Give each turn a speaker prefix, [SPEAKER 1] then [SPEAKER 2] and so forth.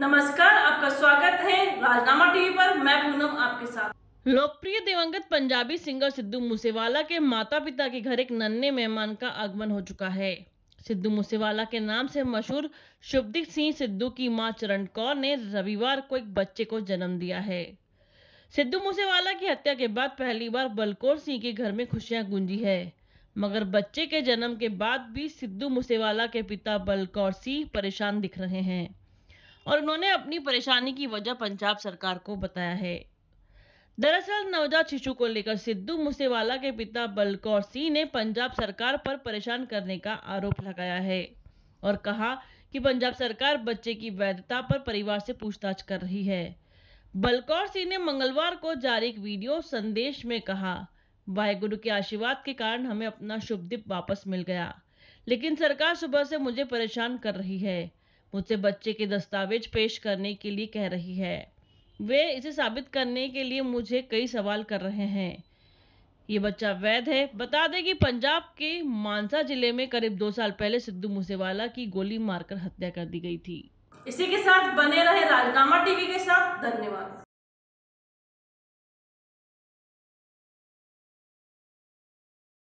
[SPEAKER 1] नमस्कार आपका स्वागत है राजनामा टीवी पर मैं पूनम आपके
[SPEAKER 2] साथ
[SPEAKER 1] लोकप्रिय दिवंगत पंजाबी सिंगर सिद्धू मूसेवाला के माता पिता के घर एक नन्हे मेहमान का आगमन हो चुका है सिद्धू मूसेवाला के नाम से मशहूर शुभदीप सिंह सिद्धू की मां चरण कौर ने रविवार को एक बच्चे को जन्म दिया है सिद्धू मूसेवाला की हत्या के बाद पहली बार बलकौर सिंह के घर में खुशियां गूंजी है मगर बच्चे के जन्म के बाद भी सिद्धू मूसेवाला के पिता बलकौर सिंह परेशान दिख रहे हैं और उन्होंने अपनी परेशानी की वजह पंजाब सरकार को बताया है दरअसल नवजात शिशु को लेकर सिद्धू मूसेवाला के पिता बलकौर सिंह ने पंजाब सरकार पर परेशान करने का आरोप लगाया है और कहा कि पंजाब सरकार बच्चे की वैधता पर परिवार से पूछताछ कर रही है बलकौर सिंह ने मंगलवार को जारी एक वीडियो संदेश में कहा वाहेगुरु के आशीर्वाद के कारण हमें अपना शुभ दीप वापस मिल गया लेकिन सरकार सुबह से मुझे परेशान कर रही है मुझसे बच्चे के दस्तावेज पेश करने के लिए कह रही है वे इसे साबित करने के लिए मुझे कई सवाल कर रहे हैं ये बच्चा वैध है बता दें कि पंजाब के मानसा जिले में करीब दो साल पहले सिद्धू मूसेवाला की गोली मारकर हत्या कर दी गई थी
[SPEAKER 3] इसी के साथ बने रहे राजनामा टीवी के साथ
[SPEAKER 1] धन्यवाद